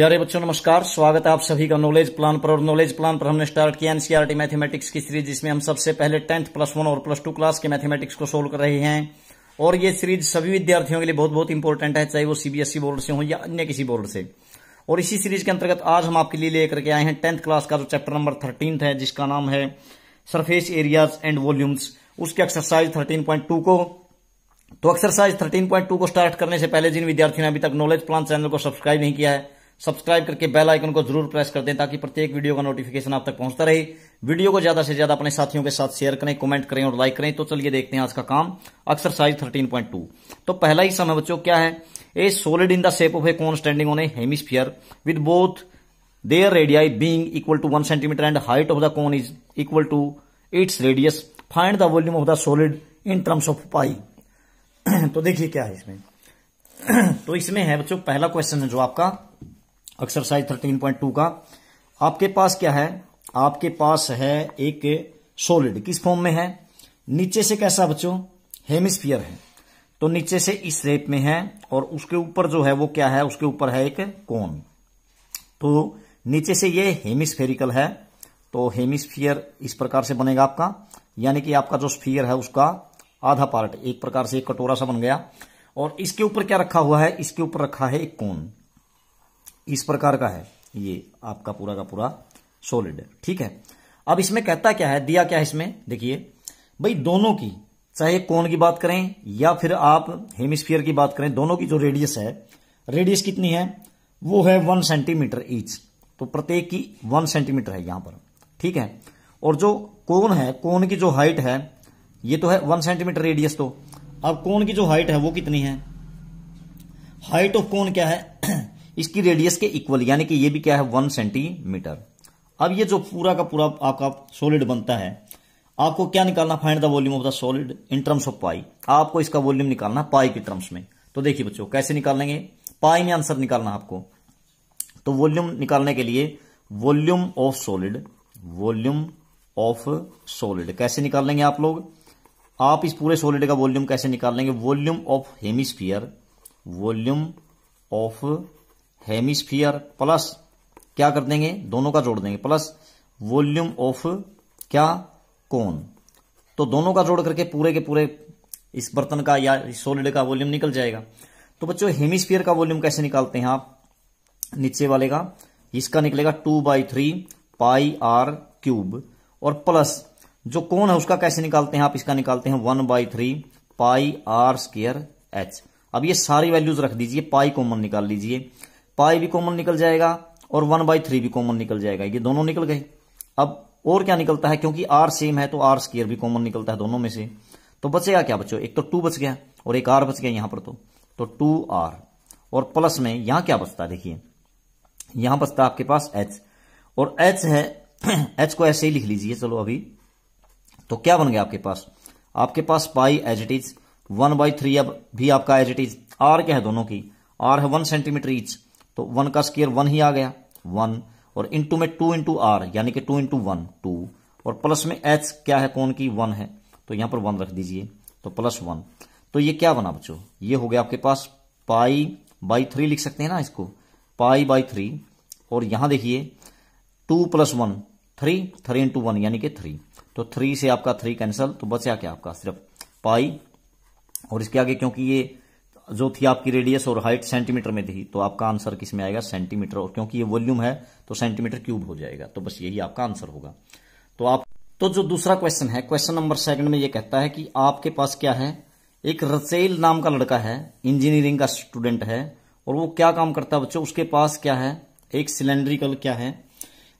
प्यारे बच्चों नमस्कार स्वागत है आप सभी का नॉलेज प्लान पर और नॉलेज प्लान पर हमने स्टार्ट किया एनसीआरटी मैथमेटिक्स की सीरीज जिसमें हम सबसे पहले टेंथ प्लस वन और प्लस टू क्लास के मैथमेटिक्स को सोल्व कर रहे हैं और ये सीरीज सभी विद्यार्थियों के लिए बहुत बहुत इंपॉर्टेंट है चाहे वो सीबीएसई बोर्ड e से हो या अन्य किसी बोर्ड से और इसी सीरीज के अंतर्गत आज हम आपके लिए लेकर के आए हैं टेंथ क्लास का जो चैप्टर नंबर थर्टीन है जिसका नाम है सरफेस एरियाज एंड वॉल्यूम्स उसके एक्सरसाइज थर्टीन को तो एक्सरसाइज थर्टीन को स्टार्ट करने से पहले जिन विद्यार्थियों ने अभी तक नॉलेज प्लान चैनल को सब्सक्राइब नहीं किया है सब्सक्राइब करके बेल आइकन को जरूर प्रेस कर दें ताकि प्रत्येक वीडियो का नोटिफिकेशन आप तक पहुंचता रहे वीडियो को ज्यादा से ज्यादा अपने साथियों के साथ शेयर करें कमेंट करें और लाइक करें तो चलिए देखते हैं आज का काम एक्सरसाइज 13.2 तो पहला ही समय बच्चों क्या है a solid in the shape of a cone standing on a hemisphere with both their radii being equal to one centimetre and height of the cone is equal to its radius find the volume of the solid in terms of pi तो देखिए क्या है इसमें तो इसमें है बच्चों पहला क्वेश्चन है जो आपका एक्सरसाइज थर्टीन पॉइंट टू का आपके पास क्या है आपके पास है एक सोलिड किस फॉर्म में है नीचे से कैसा बच्चों हेमिस्फीयर है तो नीचे से इस रेप में है और उसके ऊपर जो है वो क्या है उसके ऊपर है एक कोन तो नीचे से ये हेमिस्फेरिकल है तो हेमिस्फीयर इस प्रकार से बनेगा आपका यानी कि आपका जो स्फीयर है उसका आधा पार्ट एक प्रकार से एक कटोरा सा बन गया और इसके ऊपर क्या रखा हुआ है इसके ऊपर रखा है एक कोन इस प्रकार का है ये आपका पूरा का पूरा सॉलिड है ठीक है अब इसमें कहता क्या है दिया क्या है इसमें देखिए भाई दोनों की चाहे कोण की बात करें या फिर आप हेमिस्फीयर की बात करें दोनों की जो रेडियस है रेडियस कितनी है वो है वन सेंटीमीटर ईच तो प्रत्येक की वन सेंटीमीटर है यहां पर ठीक है और जो कोण है कोण की जो हाइट है ये तो है वन सेंटीमीटर रेडियस तो अब कोण की जो हाइट है वो कितनी है हाइट ऑफ कोण क्या है इसकी रेडियस के इक्वल यानी कि ये भी क्या है वन सेंटीमीटर अब ये जो पूरा का पूरा आपका सॉलिड बनता है आपको क्या निकालना find the volume of the solid in terms of pi आपको इसका वॉल्यूम निकालना पाई के टर्म्स में तो देखिए बच्चों कैसे निकालेंगे पाई में आंसर निकालना आपको तो वॉल्यूम निकालने के लिए volume of solid volume of solid कैसे निकाल लेंगे आप लोग आप इस पूरे सॉलिड का वॉल्यूम कैसे निकाल लेंगे volume of hemisphere volume of hemisphere plus क्या कर देंगे दोनों का जोड़ देंगे प्लस वॉल्यूम ऑफ क्या कौन तो दोनों का जोड़ करके पूरे के पूरे इस बर्तन का या सोलिड का वॉल्यूम निकल जाएगा तो बच्चों हेमिस्फीयर का वॉल्यूम कैसे निकालते हैं आप नीचे वाले का इसका निकलेगा two by three pi r cube और प्लस जो कौन है उसका कैसे निकालते हैं आप इसका निकालते हैं one by three pi are square h अब ये सारी वैल्यूज रख दीजिए पाई कॉमन निकाल लीजिए पाई भी कॉमन निकल जाएगा और वन बाई थ्री भी कॉमन निकल जाएगा ये दोनों निकल गए अब और क्या निकलता है क्योंकि आर सेम है तो आर स्केयर भी कॉमन निकलता है दोनों में से तो बचेगा क्या बच्चों एक तो टू बच गया और एक आर बच गया यहां पर तो तो टू आर और प्लस में यहां क्या बचता है देखिए यहां बचता है आपके पास एच और एच है एच को ऐसे ही लिख लीजिए चलो अभी तो क्या बन गया आपके पास आपके पास pi as it is one by three अब भी आपका एज इट इज आर क्या है दोनों की आर है वन सेंटीमीटर इच तो वन का स्केयर वन ही आ गया वन और इंटू में टू इंटू आर यानी कि टू इंटू वन टू और प्लस में एच क्या है कौन की वन है तो यहां पर वन रख दीजिए तो प्लस वन तो ये क्या बना बच्चों ये हो गया आपके पास पाई बाई थ्री लिख सकते हैं ना इसको पाई बाई थ्री और यहां देखिए two plus one three three into one यानी कि थ्री तो थ्री से आपका थ्री कैंसिल तो बचा क्या आपका सिर्फ पाई और इसके आगे क्योंकि ये जो थी आपकी रेडियस और हाइट सेंटीमीटर में थी तो आपका आंसर किस में आएगा सेंटीमीटर और क्योंकि ये वॉल्यूम है तो सेंटीमीटर क्यूब हो जाएगा तो बस यही आपका आंसर होगा तो आप तो जो दूसरा क्वेश्चन है क्वेश्चन नंबर सेकंड में ये कहता है कि आपके पास क्या है एक रचेल नाम का लड़का है इंजीनियरिंग का स्टूडेंट है और वो क्या काम करता है बच्चों उसके पास क्या है एक सिलेंड्रिकल क्या है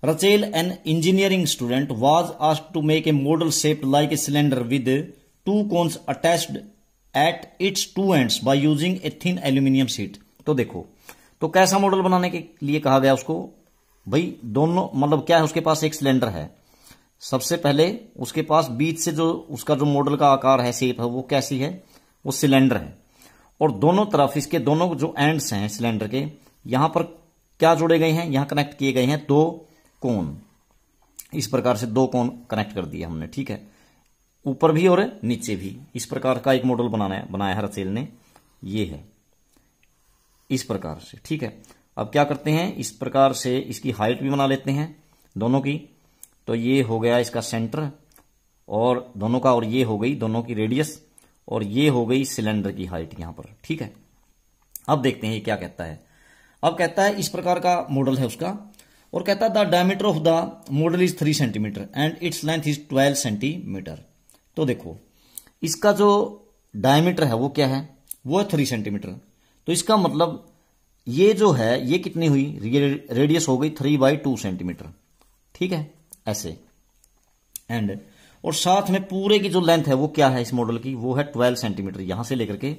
Rachel an engineering student was asked to make a model shape like a cylinder with two cones attached at its two ends by using a thin aluminium sheet तो देखो तो कैसा मॉडल बनाने के लिए कहा गया उसको भाई दोनों मतलब क्या है उसके पास एक सिलेंडर है सबसे पहले उसके पास बीच से जो उसका जो मॉडल का आकार है शेप है वो कैसी है वो सिलेंडर है और दोनों तरफ इसके दोनों जो एंड्स हैं सिलेंडर के यहां पर क्या जोड़े गए हैं यहां कनेक्ट किए गए हैं दो कोन इस प्रकार से दो कोन कनेक्ट कर दिए हमने ठीक है ऊपर भी और नीचे भी इस प्रकार का एक मॉडल बनाना है बनाया है रचेल ने ये है इस प्रकार से ठीक है अब क्या करते हैं इस प्रकार से इसकी हाइट भी बना लेते हैं दोनों की तो ये हो गया इसका सेंटर और दोनों का और ये हो गई दोनों की रेडियस और ये हो गई सिलेंडर की हाइट यहां पर ठीक है अब देखते हैं ये क्या कहता है अब कहता है इस प्रकार का मॉडल है उसका और कहता है the diameter of the model is three centimetre and its length is twelve centimetre तो देखो इसका जो डायमीटर है वो क्या है वो है थ्री सेंटीमीटर तो इसका मतलब ये जो है ये कितनी हुई रेडियस हो गई थ्री बाई टू सेंटीमीटर ठीक है ऐसे एंड और साथ में पूरे की जो लेंथ है वो क्या है इस मॉडल की वो है ट्वेल्व सेंटीमीटर यहां से लेकर के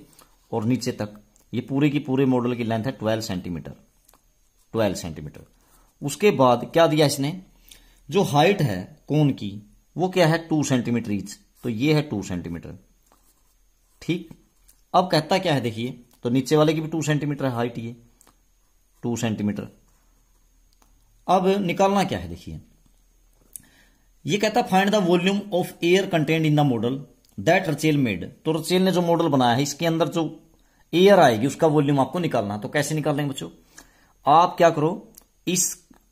और नीचे तक ये पूरे की पूरे मॉडल की लेंथ है ट्वेल्व सेंटीमीटर ट्वेल्व सेंटीमीटर उसके बाद क्या दिया इसने जो हाइट है कोन की वो क्या है टू सेंटीमीटर ईच तो ये है टू सेंटीमीटर ठीक अब कहता क्या है देखिए तो नीचे वाले की भी टू सेंटीमीटर है हाइट ये टू सेंटीमीटर अब निकालना क्या है देखिए ये कहता find the volume of air content in the model that Rachel made तो रचेल ने जो मॉडल बनाया है इसके अंदर जो एयर आएगी उसका वॉल्यूम आपको निकालना है तो कैसे निकाल लेंगे बच्चों आप क्या करो इस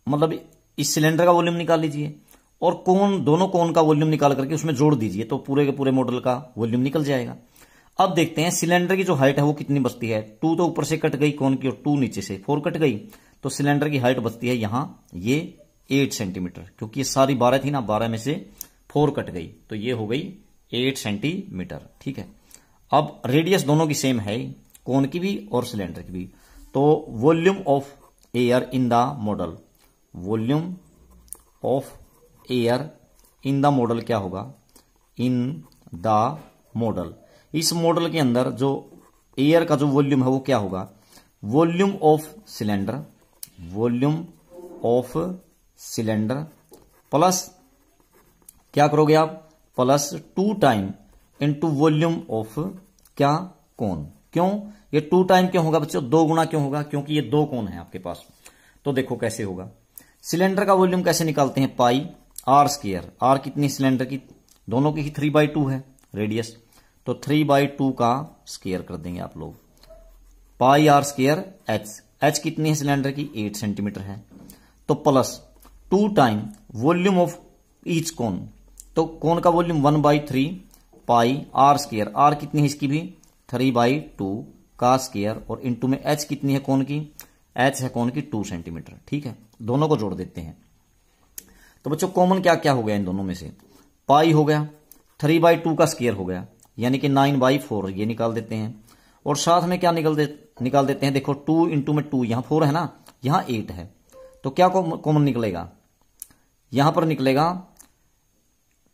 मतलब इस सिलेंडर का वॉल्यूम निकाल लीजिए और कोन दोनों कोन का वॉल्यूम निकाल करके उसमें जोड़ दीजिए तो पूरे के पूरे मॉडल का वॉल्यूम निकल जाएगा अब देखते हैं सिलेंडर की जो हाइट है वो कितनी बचती है टू तो ऊपर से कट गई कौन की और टू नीचे से फोर कट गई तो सिलेंडर की हाइट बचती है यहां ये एट सेंटीमीटर क्योंकि ये सारी बारह थी ना बारह में से फोर कट गई तो ये हो गई एट सेंटीमीटर ठीक है अब रेडियस दोनों की सेम है कौन की भी और सिलेंडर की भी तो volume of air in the model volume of air in the model क्या होगा इन द मॉडल इस मॉडल के अंदर जो एयर का जो वॉल्यूम है वो क्या होगा volume of cylinder volume of cylinder plus क्या करोगे आप plus two time into volume of क्या कौन क्यों ये टू टाइम क्यों होगा बच्चों दो गुना क्यों होगा क्योंकि ये दो कौन है आपके पास तो देखो कैसे होगा सिलेंडर का वॉल्यूम कैसे निकालते हैं पाई आर स्केयर आर कितनी सिलेंडर की दोनों की ही थ्री बाई टू है रेडियस तो थ्री बाई टू का स्केयर कर देंगे आप लोग pi are square h h कितनी है सिलेंडर की एट सेंटीमीटर है तो plus two time volume of each cone तो कोन का volume one by three pi are square are कितनी है इसकी भी थ्री बाई टू का स्केयर और इंटू में एच कितनी है कोन की एच है कोन की टू सेंटीमीटर ठीक है दोनों को जोड़ देते हैं तो बच्चों कॉमन क्या क्या हो गया इन दोनों में से पाई हो गया थ्री बाई टू का स्केयर हो गया यानी कि नाइन बाई फोर ये निकाल देते हैं और साथ में क्या निकल दे निकाल देते हैं देखो टू इंटू में टू यहाँ फोर है ना यहाँ एट है तो क्या कॉमन निकलेगा यहां पर निकलेगा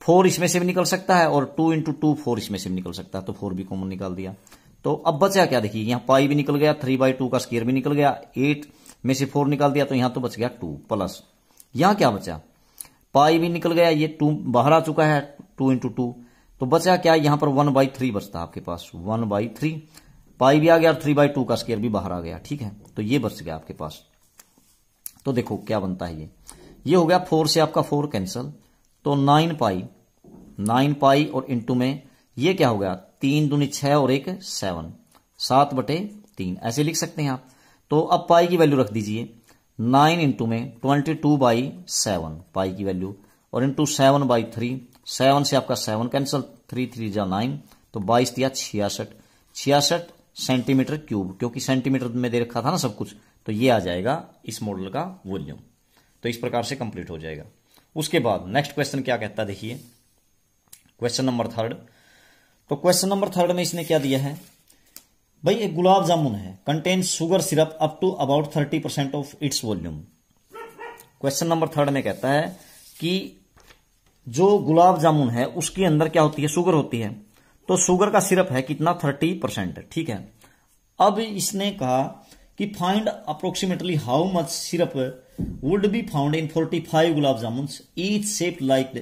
फोर इसमें से भी निकल सकता है और टू इंटू टू फोर इसमें से भी निकल सकता है तो फोर भी कॉमन निकाल दिया तो अब बचा क्या देखिए यहाँ पाई भी निकल गया थ्री बाई टू का स्केयर भी निकल गया एट में से फोर निकाल दिया तो यहां तो बच गया टू प्लस यहां क्या बचा पाई भी निकल गया ये टू बाहर आ चुका है टू इंटू टू तो बचा क्या यहां पर वन बाई थ्री बचता आपके पास वन बाई थ्री पाई भी आ गया और थ्री बाई टू का स्केयर भी बाहर आ गया ठीक है तो ये बच गया आपके पास तो देखो क्या बनता है ये ये हो गया फोर से आपका फोर कैंसल तो नाइन पाई नाइन पाई और इंटू में ये क्या हो गया तीन दूनी छह और एक सेवन सात बटे तीन ऐसे लिख सकते हैं आप तो अब पाई की वैल्यू रख दीजिए नाइन इंटू में twenty two by seven pi की वैल्यू और into seven by three seven से आपका सेवन कैंसिल थ्री थ्री जा नाइन तो बाईस दिया छियासठ छियासठ सेंटीमीटर क्यूब क्योंकि सेंटीमीटर में दे रखा था ना सब कुछ तो ये आ जाएगा इस मॉडल का वॉल्यूम तो इस प्रकार से कंप्लीट हो जाएगा उसके बाद नेक्स्ट क्वेश्चन क्या कहता है देखिए क्वेश्चन नंबर थर्ड तो क्वेश्चन नंबर थर्ड में इसने क्या दिया है भाई एक गुलाब जामुन है contain sugar syrup up to about thirty percent of its volume question number third में कहता है कि जो गुलाब जामुन है उसके अंदर क्या होती है शुगर होती है तो शुगर का सिरप है कितना थर्टी परसेंट ठीक है अब इसने कहा कि find approximately how much syrup would be found in forty five gulab jamun each shape like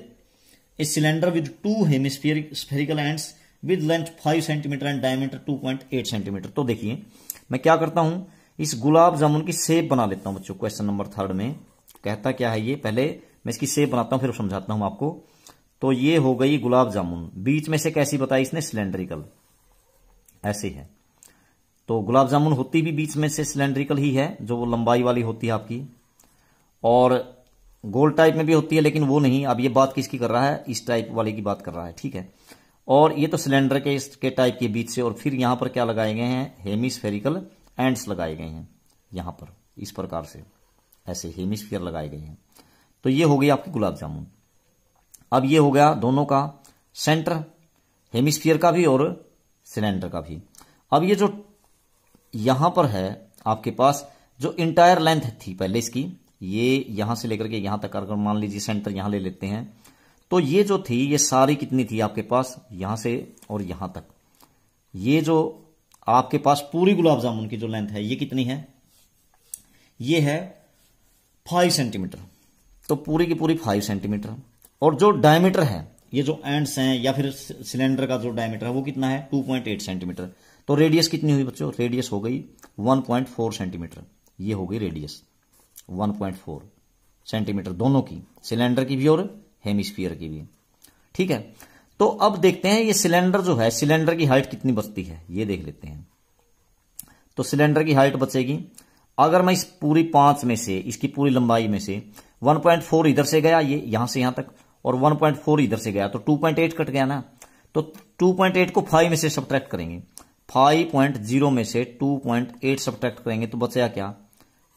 a cylinder with two hemispherical ends with length five centimetre and diameter two point eight centimetre तो देखिए मैं क्या करता हूं इस गुलाब जामुन की सेप बना लेता हूं बच्चों क्वेश्चन नंबर थर्ड में कहता क्या है ये पहले मैं इसकी सेप बनाता हूं फिर समझाता हूं आपको तो ये हो गई गुलाब जामुन बीच में से कैसी बताई इसने सिलेंड्रिकल ऐसे है तो गुलाब जामुन होती भी बीच में से सिलेंड्रिकल ही है जो वो लंबाई वाली होती है आपकी और गोल टाइप में भी होती है लेकिन वो नहीं अब ये बात किसकी कर रहा है इस टाइप वाले की बात कर रहा है ठीक है और ये तो सिलेंडर के के टाइप के बीच से और फिर यहां पर क्या लगाए गए हैं हेमिस्फेरिकल एंड्स लगाए गए हैं यहां पर इस प्रकार से ऐसे हेमिस्फीयर लगाए गए हैं तो ये हो गई आपकी गुलाब जामुन अब ये हो गया दोनों का सेंटर हेमिस्फीयर का भी और सिलेंडर का भी अब ये जो यहां पर है आपके पास जो इंटायर लेंथ थी पहले इसकी ये यहां से लेकर के यहां तक अगर मान लीजिए सेंटर यहां ले लेते हैं तो ये जो थी ये सारी कितनी थी आपके पास यहां से और यहां तक ये जो आपके पास पूरी गुलाब जामुन की जो लेंथ है ये कितनी है ये है फाइव सेंटीमीटर तो पूरी की पूरी फाइव सेंटीमीटर और जो डायमीटर है ये जो एंड्स हैं या फिर सिलेंडर का जो डायमीटर है वो कितना है 2.8 सेंटीमीटर तो रेडियस कितनी हुई बच्चों रेडियस हो गई 1.4 सेंटीमीटर ये हो गई रेडियस 1.4 सेंटीमीटर दोनों की सिलेंडर की भी और हेमिस्फीयर की भी ठीक है तो अब देखते हैं ये सिलेंडर जो है सिलेंडर की हाइट कितनी बचती है ये देख लेते हैं तो सिलेंडर की हाइट बचेगी अगर मैं इस पूरी पांच में से इसकी पूरी लंबाई में से 1.4 इधर से गया ये यहां से यहां तक और 1.4 इधर से गया तो 2.8 कट गया ना तो 2.8 को फाइव में से सब्ट्रैक्ट करेंगे 5.0 में से 2.8 पॉइंट करेंगे तो बचेगा क्या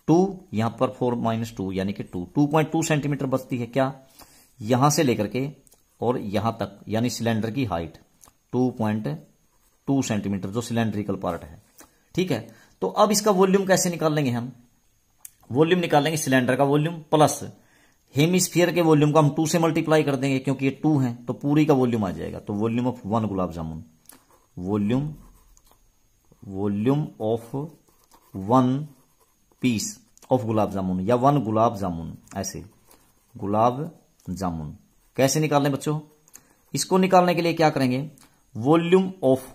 टू यहां पर फोर माइनस टू यानी कि two two point two centimetre बचती है क्या यहां से लेकर के और यहां तक यानी सिलेंडर की हाइट 2.2 सेंटीमीटर जो सिलेंड्रिकल पार्ट है ठीक है तो अब इसका वॉल्यूम कैसे निकाल लेंगे हम वॉल्यूम निकाल लेंगे सिलेंडर का वॉल्यूम प्लस हेमिस्फीयर के वॉल्यूम को हम टू से मल्टीप्लाई कर देंगे क्योंकि ये टू है तो पूरी का वॉल्यूम आ जाएगा तो volume of one gulab jamun volume volume of one piece of gulab jamun या वन गुलाब जामुन ऐसे गुलाब जामुन कैसे निकाल लें बच्चों इसको निकालने के लिए क्या करेंगे volume of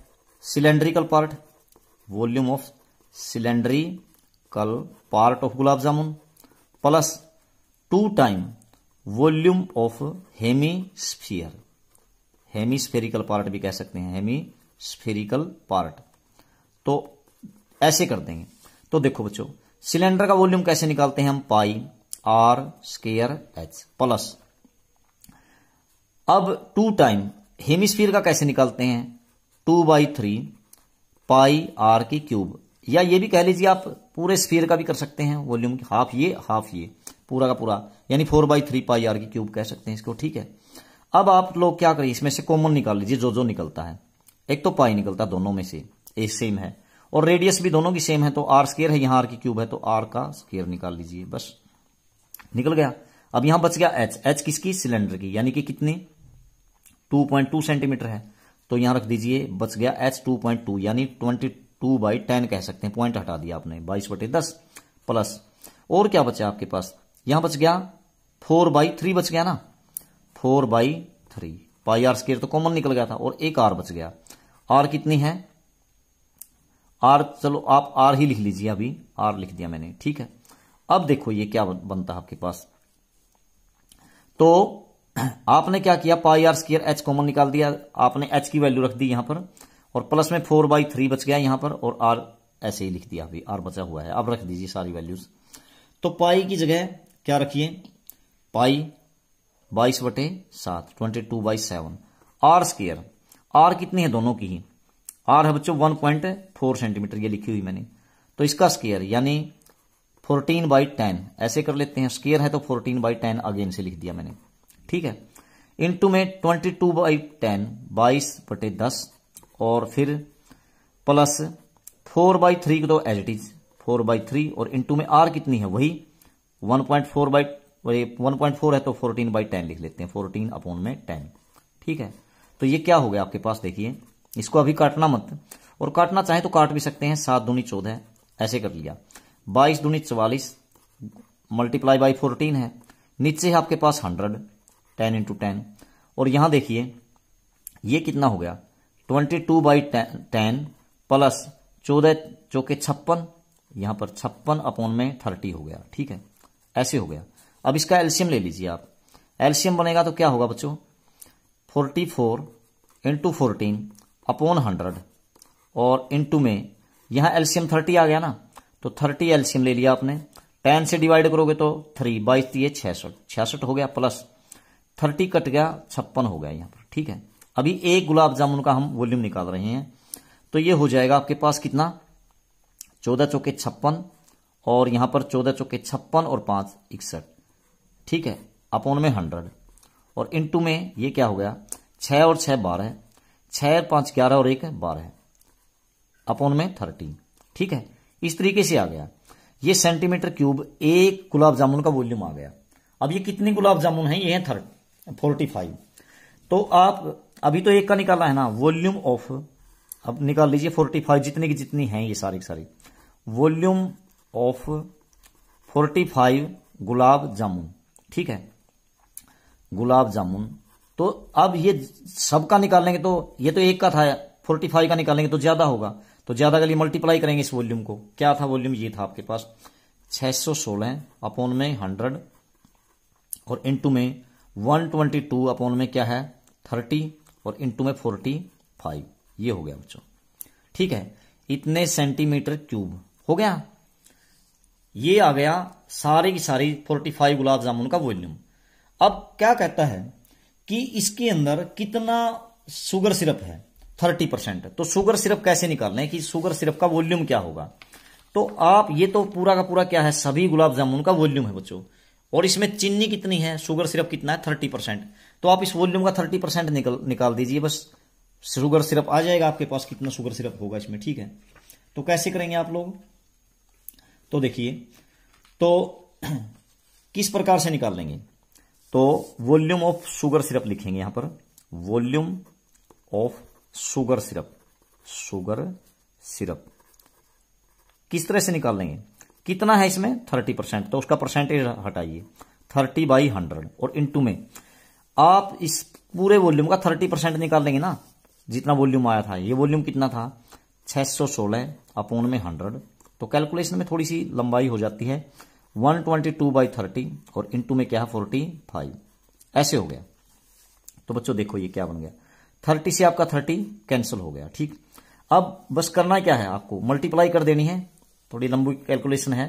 cylindrical part volume of cylindrical part of gulab jamun plus two time volume of hemisphere hemispherical part भी कह सकते हैं हेमीस्फेरिकल पार्ट तो ऐसे कर देंगे तो देखो बच्चों सिलेंडर का वॉल्यूम कैसे निकालते हैं हम pi are square h plus अब टू टाइम हेमिस्फीयर का कैसे निकालते हैं two by three pi r की क्यूब या ये भी कह लीजिए आप पूरे स्फीयर का भी कर सकते हैं वॉल्यूम हाफ ये हाफ ये पूरा का पूरा यानी four by three pi r की क्यूब कह सकते हैं इसको ठीक है अब आप लोग क्या करिए इसमें से कॉमन निकाल लीजिए जो जो निकलता है एक तो पाई निकलता है दोनों में से ए सेम है और रेडियस भी दोनों की सेम है तो आर स्केयर है यहां आर की क्यूब है तो आर का स्केयर निकाल लीजिए बस निकल गया अब यहां बच गया एच एच किसकी सिलेंडर की यानी कि कितनी 2.2 सेंटीमीटर है तो यहां रख दीजिए बच गया एच टू पॉइंट टू यानी ट्वेंटी टू बाई टेन कह सकते हैं पॉइंट हटा दिया आपने बाईस बटे दस प्लस और क्या बचा आपके पास यहां बच गया फोर बाई थ्री बच गया ना four by three pi r square तो कॉमन निकल गया था और एक आर बच गया आर कितनी है आर चलो आप आर ही लिख लीजिए अभी आर लिख दिया मैंने ठीक है अब देखो ये क्या बनता है आपके पास तो आपने क्या किया pi are square h common निकाल दिया आपने एच की वैल्यू रख दी यहां पर और प्लस में फोर बाई थ्री बच गया यहां पर और आर ऐसे ही लिख दिया अभी आर बचा हुआ है अब रख दीजिए सारी वैल्यूज तो पाई की जगह क्या रखिए पाई बाईस बटे सात twenty two by seven are square are कितनी है दोनों की ही आर है बच्चों वन पॉइंट फोर सेंटीमीटर ये लिखी हुई मैंने तो इसका स्केयर यानी फोर्टीन बाई टेन ऐसे कर लेते हैं स्केयर है तो फोर्टीन बाई टेन अगेन से लिख दिया मैंने ठीक है इनटू में ट्वेंटी टू बाई टेन बाईस बटे दस और फिर प्लस फोर बाई थ्री को तो as it is four by three और इनटू में आर कितनी है वही one point four by one point four है तो फोर्टीन बाई टेन लिख लेते हैं फोर्टीन अपॉन में टेन ठीक है तो ये क्या हो गया आपके पास देखिए इसको अभी काटना मत और काटना चाहे तो काट भी सकते हैं सात दूनी चौदह ऐसे कर लिया बाईस दूनी चवालीस मल्टीप्लाई बाई फोरटीन है नीचे है आपके पास हंड्रेड टेन इंटू टेन और यहां देखिए ये कितना हो गया twenty two by ten plus चौदह चौके छप्पन यहां पर छप्पन अपॉन में थर्टी हो गया ठीक है ऐसे हो गया अब इसका एल्शियम ले लीजिए आप एल्शियम बनेगा तो क्या होगा बच्चों forty four into fourteen upon hundred और इंटू में यहां एल्शियम थर्टी आ गया ना तो थर्टी एल्शियम ले लिया आपने टेन से डिवाइड करोगे तो थ्री बाईस छियासठ छियासठ हो गया प्लस थर्टी कट गया छप्पन हो गया यहाँ पर ठीक है अभी एक गुलाब जामुन का हम वॉल्यूम निकाल रहे हैं तो ये हो जाएगा आपके पास कितना चौदह चौके छप्पन और यहाँ पर चौदह चौके छप्पन और पाँच इकसठ ठीक है अपोन में हंड्रेड और इन टू में ये क्या हो गया छह और छः बारह छः पांच पाँच ग्यारह और एक बारह अपोन में थर्टीन ठीक है इस तरीके से आ गया ये सेंटीमीटर क्यूब एक गुलाब जामुन का वॉल्यूम आ गया अब ये कितने गुलाब जामुन है ये है थर्टी फोर्टी फाइव तो आप अभी तो एक का निकाला है ना वॉल्यूम ऑफ अब निकाल लीजिए फोर्टी फाइव जितने की जितनी है ये सारी की सारी volume of forty five gulab jamun ठीक है गुलाब जामुन तो अब ये सबका निकालेंगे तो ये तो एक का था फोर्टी फाइव का निकालेंगे तो ज्यादा होगा तो ज्यादा के लिए मल्टीप्लाई करेंगे इस वॉल्यूम को क्या था वॉल्यूम ये था आपके पास 616 अपॉन में 100 और इनटू में वन ट्वेंटी टू अपॉन में क्या है थर्टी और इंटू में फोर्टी फाइव ये हो गया बच्चों ठीक है इतने सेंटीमीटर क्यूब हो गया ये आ गया सारी की सारी फोर्टी फाइव गुलाब जामुन का वॉल्यूम अब क्या कहता है कि इसके अंदर कितना शुगर सिरप है थर्टी परसेंट तो शुगर सिरप कैसे निकालना है कि शुगर सिरप का वॉल्यूम क्या होगा तो आप ये तो पूरा का पूरा क्या है सभी गुलाब जामुन का वॉल्यूम है बच्चों और इसमें चीनी कितनी है शुगर सिरप कितना है थर्टी परसेंट तो आप इस वॉल्यूम का थर्टी परसेंट निकल निकाल दीजिए बस शुगर सिरप आ जाएगा आपके पास कितना शुगर सिरप होगा इसमें ठीक है तो कैसे करेंगे आप लोग तो देखिए तो किस प्रकार से निकाल लेंगे तो वॉल्यूम ऑफ शुगर सिरप लिखेंगे यहां पर volume of sugar syrup sugar syrup किस तरह से निकाल लेंगे कितना है इसमें थर्टी परसेंट तो उसका परसेंटेज हटाइए थर्टी बाई हंड्रेड और इनटू में आप इस पूरे वॉल्यूम का थर्टी परसेंट निकाल देंगे ना जितना वॉल्यूम आया था ये वॉल्यूम कितना था छह सौ सोलह अपोन में हंड्रेड तो कैलकुलेशन में थोड़ी सी लंबाई हो जाती है one twenty two by thirty और इनटू में क्या है फोर्टी फाइव ऐसे हो गया तो बच्चों देखो ये क्या बन गया थर्टी से आपका थर्टी कैंसिल हो गया ठीक अब बस करना क्या है आपको मल्टीप्लाई कर देनी है थोड़ी लंबी कैलकुलेशन है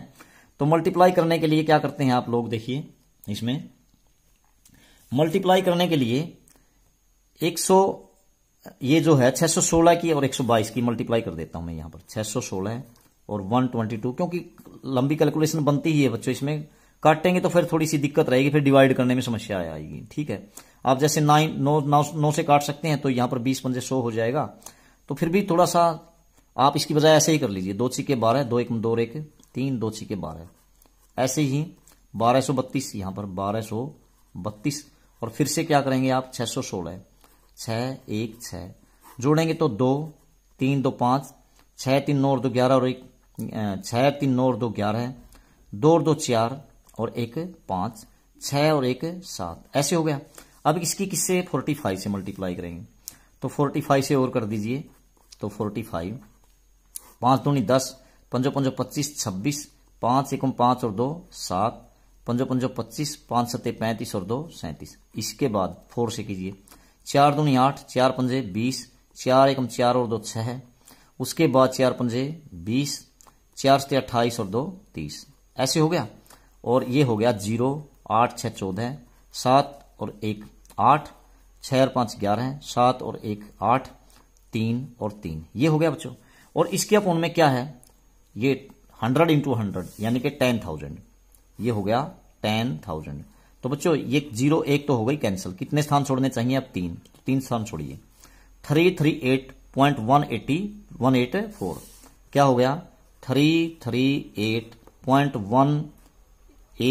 तो मल्टीप्लाई करने के लिए क्या करते हैं आप लोग देखिए इसमें मल्टीप्लाई करने के लिए 100 ये जो है 616 की और 122 की मल्टीप्लाई कर देता हूं मैं यहां पर 616 और 122 क्योंकि लंबी कैलकुलेशन बनती ही है बच्चों इसमें काटेंगे तो फिर थोड़ी सी दिक्कत रहेगी फिर डिवाइड करने में समस्या आएगी ठीक है आप जैसे नाइन नौ नौ से काट सकते हैं तो यहां पर बीस पंजे सौ हो जाएगा तो फिर भी थोड़ा सा आप इसकी बजाय ऐसे ही कर लीजिए दो छिके बारह दो एक दो एक तीन दो छिके बारह ऐसे ही बारह सौ बत्तीस यहाँ पर बारह सौ बत्तीस और फिर से क्या करेंगे आप छः सौ सोलह छः एक छः जोड़ेंगे तो दो तीन दो पाँच छः तीन नौ और दो ग्यारह और एक छः तीन नौ और दो ग्यारह दो और दो चार और एक पाँच छः और एक सात ऐसे हो गया अब इसकी किससे फोर्टी फाइव से मल्टीप्लाई करेंगे तो फोर्टी फाइव से और कर दीजिए तो फोर्टी फाइव पाँच दूनी दस पंजो पंजो पच्चीस छब्बीस पाँच एकम पाँच और दो सात पंजो पंजो पच्चीस पाँच सत्ते पैंतीस और दो सैंतीस इसके बाद फोर से कीजिए चार दूनी आठ चार पंजे बीस चार एकम चार और दो छः उसके बाद चार पंजे बीस चार सत्ते अट्ठाईस और दो तीस ऐसे हो गया और ये हो गया जीरो आठ छः चौदह सात और एक आठ छः और पाँच ग्यारह सात और एक आठ तीन और तीन ये हो गया बच्चों और इसके अपॉन में क्या है ये हंड्रेड इंटू हंड्रेड यानी कि टेन थाउजेंड ये हो गया टेन थाउजेंड तो बच्चों ये जीरो एक तो हो गई कैंसिल कितने स्थान छोड़ने चाहिए अब तीन तो तीन स्थान छोड़िए three three eight point one eighty one eight four क्या हो गया three three eight point one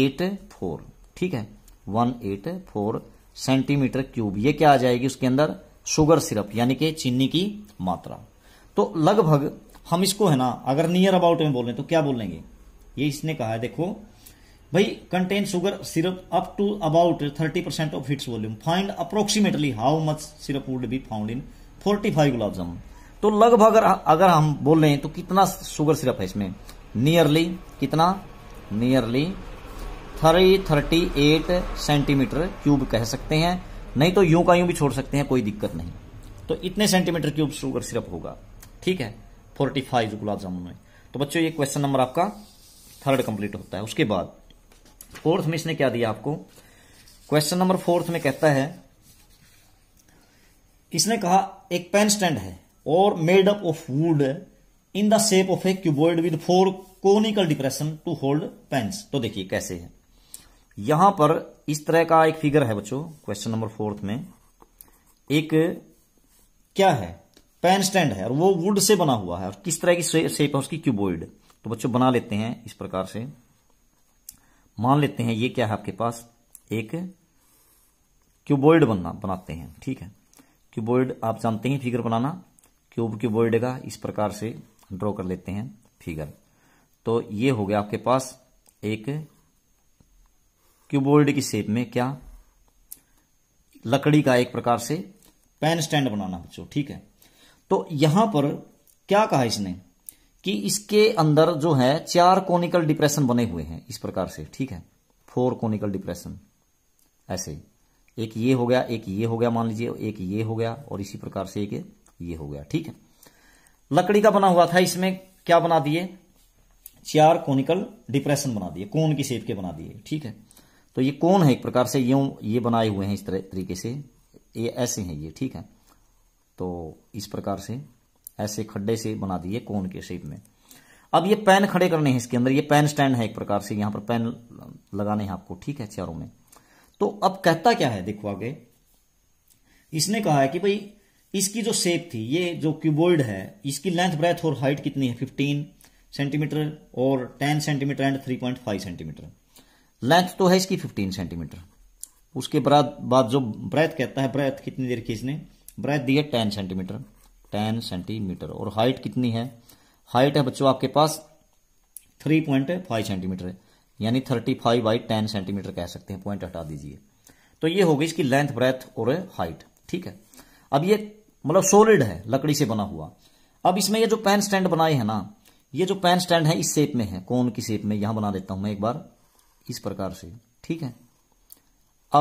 eight four ठीक है one eight four centimetre cube ये क्या आ जाएगी उसके अंदर शुगर सिरप यानी कि चीनी की मात्रा तो लगभग हम इसको है ना अगर नियर अबाउट में बोलें तो क्या बोलेंगे ये इसने कहा है देखो भाई contain sugar syrup up to about thirty percent of its volume find approximately how much syrup would be found in forty five gulab jamun तो लगभग अगर अगर हम बोल रहे हैं तो कितना शुगर सिरप है इसमें नियरली कितना nearly three thirty eight centimetre cube कह सकते हैं नहीं तो यूं का यूं भी छोड़ सकते हैं कोई दिक्कत नहीं तो इतने सेंटीमीटर क्यूब शुगर सिरप होगा ठीक है फोर्टी फाइव गुलाब जामुन में तो बच्चों ये क्वेश्चन नंबर आपका थर्ड कंप्लीट होता है उसके बाद फोर्थ में इसने क्या दिया आपको क्वेश्चन नंबर फोर्थ में कहता है इसने कहा एक पेन स्टैंड है और made up of wood in the shape of a cuboid with four conical depression to hold pens तो देखिए कैसे है यहां पर इस तरह का एक फिगर है बच्चों क्वेश्चन नंबर फोर्थ में एक क्या है पैन स्टैंड है और वो वुड से बना हुआ है और किस तरह की शेप है उसकी क्यूबोइड तो बच्चों बना लेते हैं इस प्रकार से मान लेते हैं ये क्या है आपके पास एक क्यूबोइड बनना बनाते हैं ठीक है क्यूबोइड आप जानते हैं फिगर बनाना क्यूब क्यूबोइड का इस प्रकार से ड्रॉ कर लेते हैं फिगर तो ये हो गया आपके पास एक क्यूबोइड की शेप में क्या लकड़ी का एक प्रकार से पैन स्टैंड बनाना बच्चों ठीक है तो यहां पर क्या कहा इसने कि इसके अंदर जो है चार कोनिकल डिप्रेशन बने हुए हैं इस प्रकार से ठीक है फोर कोनिकल डिप्रेशन ऐसे एक ये हो गया एक ये हो गया मान लीजिए एक ये हो गया और इसी प्रकार से एक ये हो गया ठीक है लकड़ी का बना हुआ था इसमें क्या बना दिए चार कोनिकल डिप्रेशन बना दिए कोन की शेप के बना दिए ठीक है तो ये कोन है एक प्रकार से ये ये बनाए हुए हैं इस तरह तरीके से ये ऐसे हैं ये ठीक है तो इस प्रकार से ऐसे खड्डे से बना दिए कोन के शेप में अब ये पैन खड़े करने हैं इसके अंदर ये पैन स्टैंड है एक प्रकार से यहां पर पैन लगाने हैं आपको ठीक है चारों में तो अब कहता क्या है देखो आगे इसने कहा है कि भाई इसकी जो शेप थी ये जो क्यूबोर्ड है इसकी लेंथ ब्रेथ और हाइट कितनी है फिफ्टीन सेंटीमीटर और ten centimetre and three point five centimetre length तो है इसकी फिफ्टीन सेंटीमीटर उसके बाद जो ब्रेथ कहता है ब्रेथ कितनी देर की इसने ब्रेथ दी है टेन सेंटीमीटर टेन सेंटीमीटर और हाइट कितनी है हाइट है बच्चों आपके पास थ्री पॉइंट फाइव सेंटीमीटर है यानी thirty five by ten centimetre कह सकते हैं पॉइंट हटा दीजिए तो ये होगी इसकी लेंथ ब्रेथ और हाइट ठीक है अब ये मतलब सोलिड है लकड़ी से बना हुआ अब इसमें ये जो पेन स्टैंड बनाए हैं ना ये जो पेन स्टैंड है इस शेप में है कौन की शेप में यहां बना देता हूं मैं एक बार इस प्रकार से ठीक है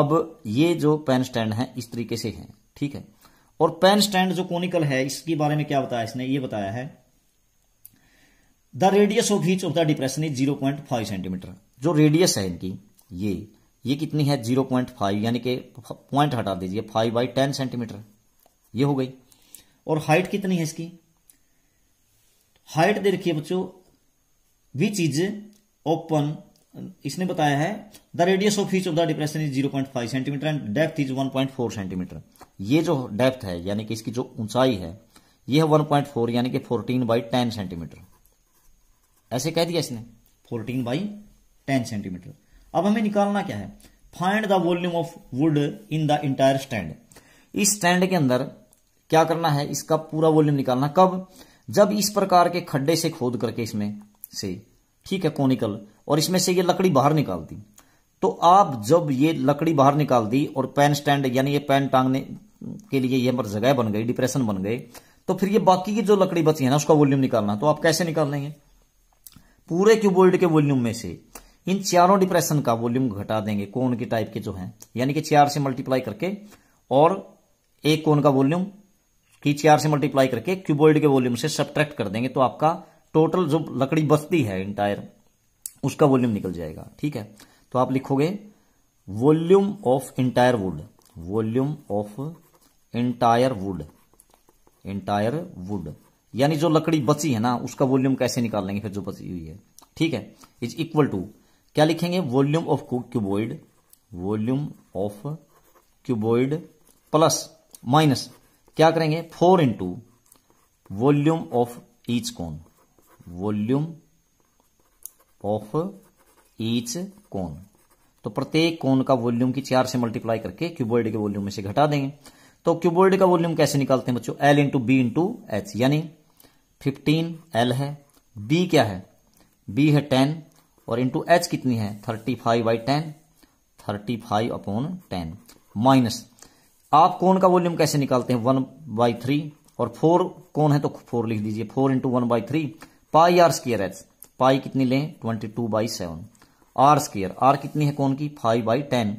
अब ये जो पेन स्टैंड है इस तरीके से है ठीक है और पेन स्टैंड जो कोनिकल है इसके बारे में क्या बताया इसने ये बताया है the radius of each of the depression is zero point five centimetre जो रेडियस है इनकी ये ये कितनी है जीरो पॉइंट फाइव यानी कि पॉइंट हटा दीजिए फाइव बाई टेन सेंटीमीटर ये हो गई और हाइट कितनी है इसकी हाइट दे रखिए बच्चों विच इज ओपन इसने बताया है the radius of each of the depression is 0.5 centimetre and depth is 1.4 centimetre ये जो डेप्थ है यानी कि इसकी जो ऊंचाई है ये है 1.4 यानी कि 14 बाई 10 सेंटीमीटर ऐसे कह दिया इसने 14 बाई 10 सेंटीमीटर अब हमें निकालना क्या है find the volume of wood in the entire stand इस स्टैंड के अंदर क्या करना है इसका पूरा वॉल्यूम निकालना कब जब इस प्रकार के खड्डे से खोद करके इसमें से ठीक है कॉनिकल और इसमें से ये लकड़ी बाहर निकाल दी तो आप जब ये लकड़ी बाहर निकाल दी और पेन स्टैंड यानी ये पेन टांगने के लिए ये पर जगह बन गई डिप्रेशन बन गए तो फिर ये बाकी की जो लकड़ी बची है ना उसका वॉल्यूम निकालना तो आप कैसे निकाल लेंगे पूरे क्यूबोल्ड के वॉल्यूम में से इन चारों डिप्रेशन का वॉल्यूम घटा देंगे कोन के टाइप के जो है यानी कि चार से मल्टीप्लाई करके और एक कोन का वॉल्यूम की चार से मल्टीप्लाई करके क्यूबोल्ड के वॉल्यूम से सब्ट्रैक्ट कर देंगे तो आपका टोटल जो लकड़ी बचती है इंटायर उसका वॉल्यूम निकल जाएगा ठीक है तो आप लिखोगे volume of entire wood volume of entire wood entire wood यानी जो लकड़ी बची है ना उसका वॉल्यूम कैसे निकाल लेंगे फिर जो बची हुई है ठीक है इज इक्वल टू क्या लिखेंगे volume of cuboid volume of cuboid plus minus क्या करेंगे four into volume of each cone volume of each cone तो प्रत्येक कोन का वॉल्यूम की चार से मल्टीप्लाई करके क्यूबोर्ड के वॉल्यूम में से घटा देंगे तो क्यूबोर्ड का वॉल्यूम कैसे निकालते हैं बच्चों L into B into H यानी फिफ्टीन एल है बी क्या है बी है टेन और इंटू एच कितनी है thirty five by ten thirty five upon ten minus आप कोन का वॉल्यूम कैसे निकालते हैं वन बाई थ्री और फोर कौन है तो फोर लिख दीजिए four into one by three pi are square H pi कितनी लें twenty two by seven are square are कितनी है कौन की फाइव बाई टेन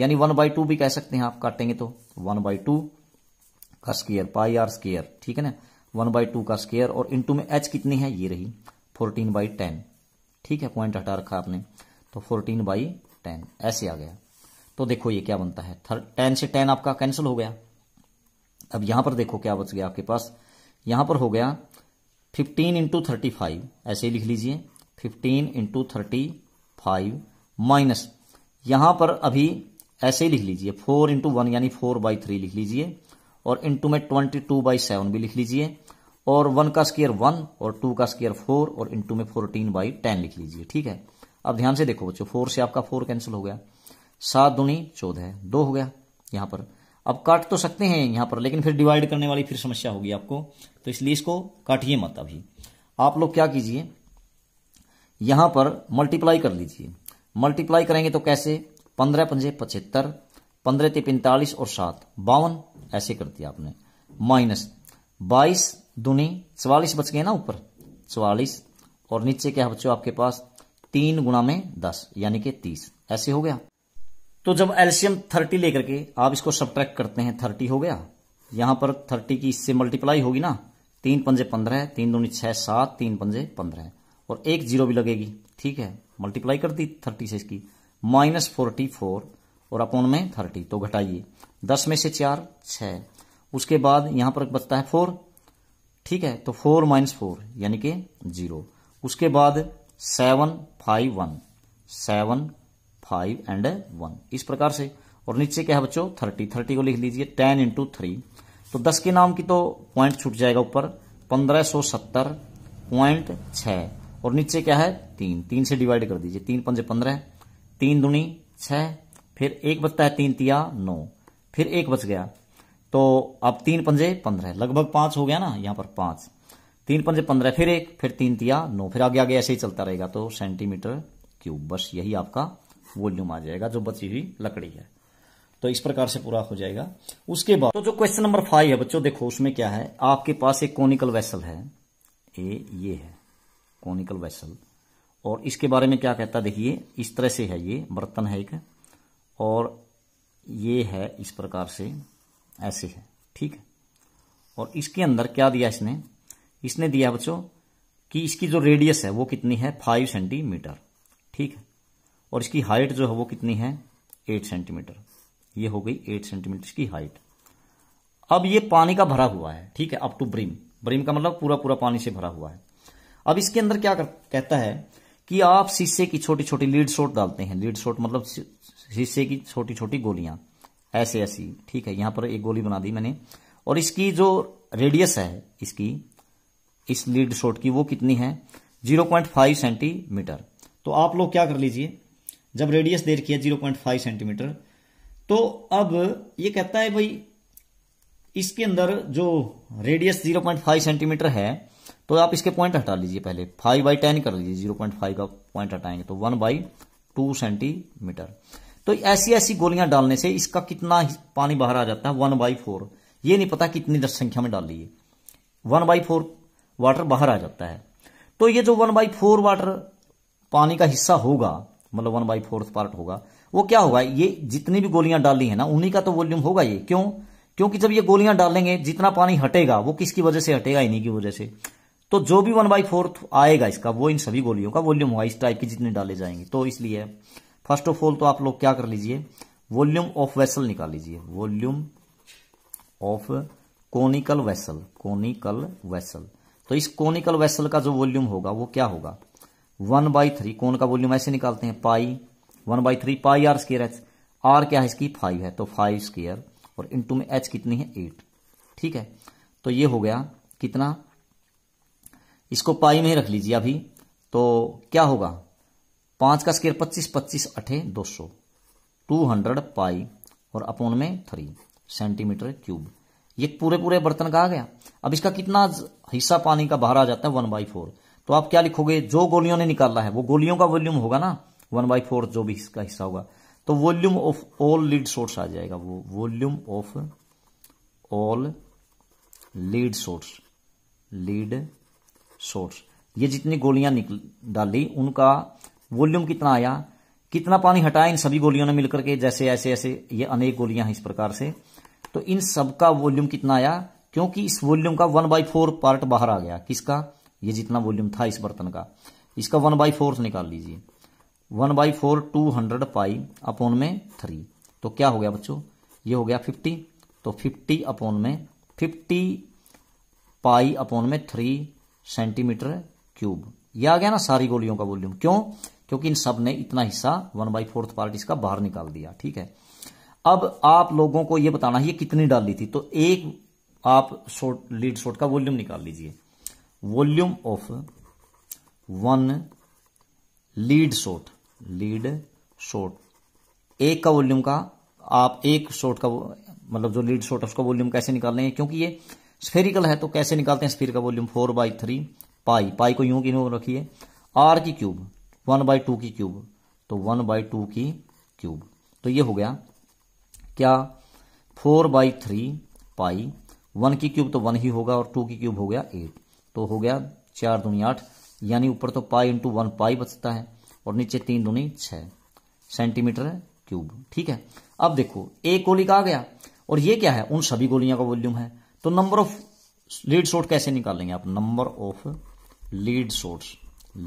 यानी वन बाई टू भी कह सकते हैं आप काटेंगे तो वन बाई टू का स्केयर पाई आर स्केयर ठीक है ना वन बाई टू का स्केयर और इंटू में एच कितनी है ये रही फोर्टीन बाई टेन ठीक है पॉइंट हटा रखा आपने तो फोर्टीन बाई टेन ऐसे आ गया तो देखो ये क्या बनता है टेन से टेन आपका कैंसिल हो गया अब यहां पर देखो क्या बच गया आपके पास यहां पर हो गया फिफ्टीन इंटू थर्टी फाइव ऐसे ही लिख लीजिए fifteen into thirty five minus यहां पर अभी ऐसे ही लिख लीजिए फोर इंटू वन यानी फोर बाई थ्री लिख लीजिए और इंटू में ट्वेंटी टू बाई सेवन भी लिख लीजिए और वन का स्केयर वन और टू का स्केयर फोर और इंटू में फोर्टीन बाई टेन लिख लीजिए ठीक है अब ध्यान से देखो बच्चों फोर से आपका फोर कैंसिल हो गया सात दुनी चौदह दो हो गया यहां पर आप काट तो सकते हैं यहां पर लेकिन फिर डिवाइड करने वाली फिर समस्या होगी आपको तो इसलिए इसको काटिए मत अभी आप लोग क्या कीजिए यहां पर मल्टीप्लाई कर लीजिए मल्टीप्लाई करेंगे तो कैसे पंद्रह पंजे पचहत्तर पंद्रह ते पैंतालीस और सात बावन ऐसे कर दिया आपने माइनस बाईस दुनी चवालीस बच गए ना ऊपर चवालीस और नीचे क्या बच्चों आपके पास तीन गुणा में दस यानी कि तीस ऐसे हो गया तो जब एल्शियम थर्टी लेकर के आप इसको सब करते हैं थर्टी हो गया यहां पर थर्टी की इससे मल्टीप्लाई होगी ना तीन पंजे पंद्रह तीन दूनी छह सात तीन पंजे पंद्रह और एक जीरो भी लगेगी ठीक है मल्टीप्लाई कर दी थर्टी से इसकी माइनस फोर्टी फोर और अपॉन में थर्टी तो घटाइए दस में से चार छः उसके बाद यहां पर बचता है फोर ठीक है तो फोर माइनस फोर यानी कि जीरो उसके बाद seven five one seven five and one इस प्रकार से और नीचे क्या है बच्चों थर्टी थर्टी को लिख लीजिए टेन इंटू थ्री तो दस के नाम की तो पॉइंट छूट जाएगा ऊपर पंद्रह सो सत्तर पॉइंट छ और नीचे क्या है तीन तीन से डिवाइड कर दीजिए तीन पंजे पंद्रह तीन दुनी छः फिर एक बचता है तीन तिया नौ फिर एक बच गया तो अब तीन पंजे पंद्रह लगभग पांच हो गया ना यहाँ पर पांच तीन पंजे पंद्रह फिर एक फिर तीन तिया नौ फिर आगे आगे ऐसे ही चलता रहेगा तो सेंटीमीटर क्यूब बस यही आपका वॉल्यूम आ जाएगा जो बची हुई लकड़ी है तो इस प्रकार से पूरा हो जाएगा उसके बाद तो जो क्वेश्चन नंबर फाइव है बच्चों देखो उसमें क्या है आपके पास एक कॉनिकल वैसल है ए ये है कॉनिकल वैसल और इसके बारे में क्या कहता देखिए इस तरह से है ये बर्तन है एक और ये है इस प्रकार से ऐसे है ठीक है और इसके अंदर क्या दिया इसने इसने दिया बच्चों कि इसकी जो रेडियस है वो कितनी है फाइव सेंटीमीटर ठीक है और इसकी हाइट जो है वो कितनी है एट सेंटीमीटर ये हो गई एट सेंटीमीटर इसकी हाइट अब ये पानी का भरा हुआ है ठीक है अप टू ब्रिम ब्रिम का मतलब पूरा पूरा पानी से भरा हुआ है अब इसके अंदर क्या कर, कहता है कि आप शीशे की छोटी छोटी लीड शोट डालते हैं लीड शॉट मतलब शीशे की छोटी छोटी गोलियां ऐसे ऐसी ठीक है यहां पर एक गोली बना दी मैंने और इसकी जो रेडियस है इसकी इस लीड शॉट की वो कितनी है 0.5 सेंटीमीटर तो आप लोग क्या कर लीजिए जब रेडियस दे रखी है जीरो पॉइंट फाइव सेंटीमीटर तो अब ये कहता है भाई इसके अंदर जो radius zero point five centimetre है तो आप इसके पॉइंट हटा लीजिए पहले फाइव बाई टेन कर लीजिए जीरो पॉइंट फाइव का पॉइंट हटाएंगे तो वन बाई टू सेंटीमीटर तो ऐसी ऐसी गोलियां डालने से इसका कितना पानी बाहर आ जाता है वन बाई फोर ये नहीं पता कितनी दस संख्या में डाल लीजिए वन बाई फोर वाटर बाहर आ जाता है तो ये जो वन बाई फोर वाटर पानी का हिस्सा होगा मतलब वन बाई फोर्थ पार्ट होगा वो क्या होगा ये जितनी भी गोलियां डाली है ना उन्हीं का तो वॉल्यूम होगा ये क्यों क्योंकि जब ये गोलियां डालेंगे जितना पानी हटेगा वो किसकी वजह से हटेगा इन्हीं की वजह से तो जो भी वन बाई फोर्थ आएगा इसका वो इन सभी गोलियों का वॉल्यूम होगा इस टाइप की जितने डाले जाएंगे तो इसलिए फर्स्ट ऑफ ऑल तो आप लोग क्या कर लीजिए वॉल्यूम ऑफ वेसल निकाल लीजिए volume of conical vessel conical vessel तो इस कोनिकल वेसल का जो वॉल्यूम होगा वो क्या होगा वन बाई थ्री कौन का वॉल्यूम ऐसे निकालते हैं pi one by three pi are square H R क्या है इसकी फाइव है तो फाइव स्केयर और टू में एच कितनी है एट ठीक है तो ये हो गया कितना इसको पाई में ही रख लीजिए अभी तो क्या होगा पांच का स्केयर पच्चीस पच्चीस अठे दो सौ टू हंड्रेड पाई और अपोन में थ्री सेंटीमीटर क्यूब ये पूरे पूरे बर्तन का आ गया अब इसका कितना हिस्सा पानी का बाहर आ जाता है वन बाई फोर तो आप क्या लिखोगे जो गोलियों ने निकाला है वो गोलियों का वॉल्यूम होगा ना वन बाई फोर जो भी इसका हिस्सा होगा तो volume of all lead source आ जाएगा वो volume of all lead source lead source ये जितनी गोलियां निकल डाली उनका वॉल्यूम कितना आया कितना पानी हटाया इन सभी गोलियों ने मिलकर के जैसे ऐसे ऐसे ये अनेक गोलियां हैं इस प्रकार से तो इन सबका वॉल्यूम कितना आया क्योंकि इस वॉल्यूम का वन बाई फोर पार्ट बाहर आ गया किसका ये जितना वॉल्यूम था इस बर्तन का इसका वन बाई फोर्थ निकाल लीजिए one by four two hundred pi upon में थ्री तो क्या हो गया बच्चों ये हो गया फिफ्टी तो फिफ्टी अपोन में फिफ्टी पाई अपोन में थ्री सेंटीमीटर क्यूब ये आ गया ना सारी गोलियों का वॉल्यूम क्यों क्योंकि इन सब ने इतना हिस्सा वन बाई फोर्थ पार्ट इसका बाहर निकाल दिया ठीक है अब आप लोगों को यह बताना है ये कितनी ली थी तो एक आप शोट लीड शॉर्ट का वॉल्यूम निकाल लीजिए volume of one lead shot lead shot एक का वॉल्यूम का आप एक शॉट का मतलब जो लीड शॉट है उसका वॉल्यूम कैसे निकालेंगे क्योंकि ये स्फेरिकल है तो कैसे निकालते हैं स्फीर का volume four by three pi pi को यूं की यूं रखिए आर की क्यूब वन बाई टू की क्यूब तो वन बाई टू की क्यूब तो ये हो गया क्या four by three pi one की क्यूब तो वन ही होगा और टू की क्यूब हो गया एट तो हो गया चार दूनी आठ यानी ऊपर तो पाई इंटू वन पाई बचता है और नीचे तीन दूनी छ सेंटीमीटर क्यूब ठीक है अब देखो एक गोली का आ गया और ये क्या है उन सभी गोलियों का वॉल्यूम है तो नंबर ऑफ लीड शॉर्ट कैसे निकालेंगे आप number of lead shots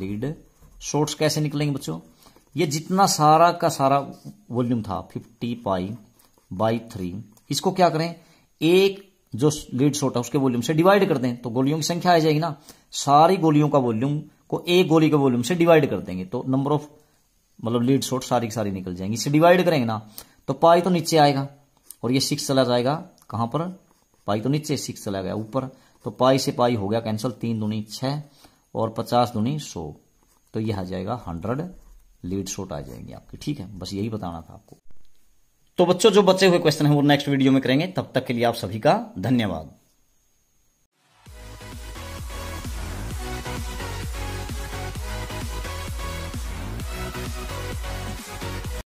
lead shots कैसे निकलेंगे बच्चों ये जितना सारा का सारा वॉल्यूम था फिफ्टी पाई बाई थ्री इसको क्या करें एक जो लीड शॉट है उसके वॉल्यूम से डिवाइड कर दें तो गोलियों की संख्या आ जाएगी ना सारी गोलियों का वॉल्यूम को एक गोली के वॉल्यूम से डिवाइड कर देंगे तो नंबर ऑफ मतलब लीड शॉट सारी की सारी निकल जाएंगी इसे डिवाइड करेंगे ना तो पाई तो नीचे आएगा और ये सिक्स चला जाएगा कहां पर पाई तो नीचे सिक्स चला गया ऊपर तो पाई से पाई हो गया कैंसल तीन दूनी छह और पचास दूनी सो तो यह आ जाएगा हंड्रेड लीड शॉट आ जाएंगे आपकी ठीक है बस यही बताना था आपको तो बच्चों जो बचे हुए क्वेश्चन है वो नेक्स्ट वीडियो में करेंगे तब तक के लिए आप सभी का धन्यवाद